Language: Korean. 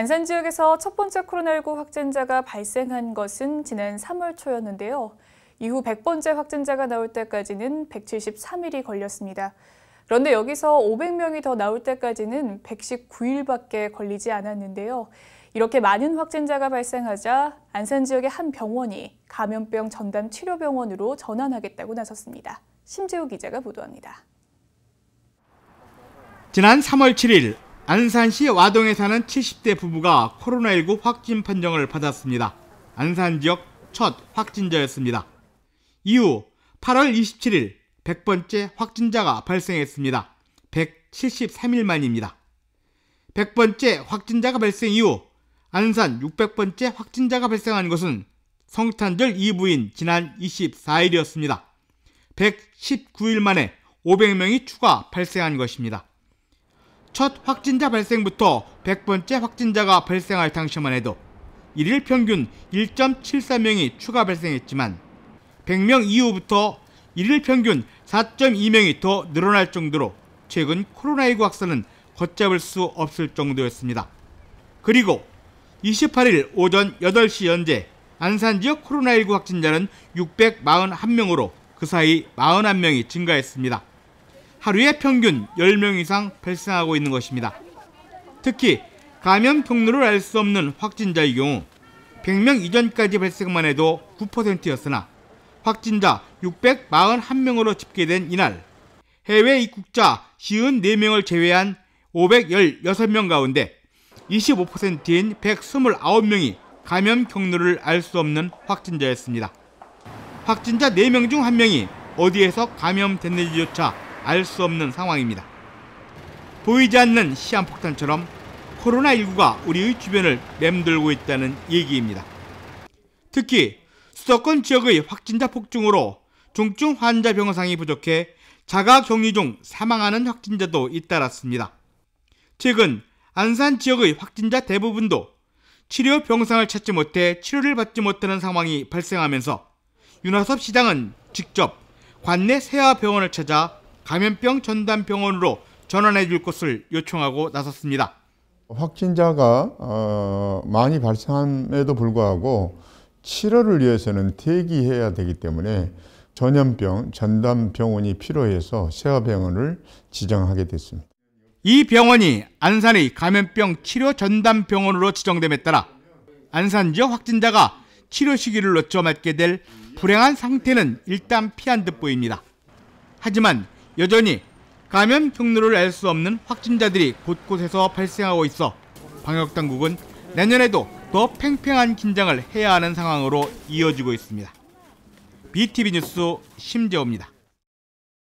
안산 지역에서 첫 번째 코로나19 확진자가 발생한 것은 지난 3월 초였는데요. 이후 100번째 확진자가 나올 때까지는 173일이 걸렸습니다. 그런데 여기서 500명이 더 나올 때까지는 119일밖에 걸리지 않았는데요. 이렇게 많은 확진자가 발생하자 안산 지역의 한 병원이 감염병 전담 치료병원으로 전환하겠다고 나섰습니다. 심재우 기자가 보도합니다. 지난 3월 7일 안산시 와동에 사는 70대 부부가 코로나19 확진 판정을 받았습니다. 안산 지역 첫 확진자였습니다. 이후 8월 27일 100번째 확진자가 발생했습니다. 173일 만입니다. 100번째 확진자가 발생 이후 안산 600번째 확진자가 발생한 것은 성탄절 2부인 지난 24일이었습니다. 119일 만에 500명이 추가 발생한 것입니다. 첫 확진자 발생부터 100번째 확진자가 발생할 당시만 해도 1일 평균 1.74명이 추가 발생했지만 100명 이후부터 1일 평균 4.2명이 더 늘어날 정도로 최근 코로나19 확산은 걷잡을 수 없을 정도였습니다. 그리고 28일 오전 8시 현재 안산 지역 코로나19 확진자는 641명으로 그 사이 41명이 증가했습니다. 하루에 평균 10명 이상 발생하고 있는 것입니다. 특히 감염 경로를 알 수 없는 확진자의 경우 100명 이전까지 발생만 해도 9%였으나 확진자 641명으로 집계된 이날 해외 입국자 54명을 제외한 516명 가운데 25%인 129명이 감염 경로를 알 수 없는 확진자였습니다. 확진자 4명 중 1명이 어디에서 감염됐는지조차 알수 없는 상황입니다. 보이지 않는 시한폭탄처럼 코로나19가 우리의 주변을 맴돌고 있다는 얘기입니다. 특히 수도권 지역의 확진자 폭증으로 중증 환자 병상이 부족해 자가 격리 중 사망하는 확진자도 잇따랐습니다. 최근 안산 지역의 확진자 대부분도 치료 병상을 찾지 못해 치료를 받지 못하는 상황이 발생하면서 윤하섭 시장은 직접 관내 세아병원을 찾아 감염병 전담병원으로 전환해 줄 것을 요청하고 나섰습니다. 확진자가 어, 많이 발생함에도 불구하고 치료를 위해서는 대기해야 되기 때문에 전염병 전담병원이 필요해서 세화병원을 지정하게 됐습니다. 이 병원이 안산의 감염병 치료 전담병원으로 지정됨에 따라 안산 지역 확진자가 치료 시기를 놓쳐 맞게 될 불행한 상태는 일단 피한 듯 보입니다. 하지만 여전히 감염 경로를 알 수 없는 확진자들이 곳곳에서 발생하고 있어 방역당국은 내년에도 더 팽팽한 긴장을 해야 하는 상황으로 이어지고 있습니다. BTV 뉴스 심재호입니다.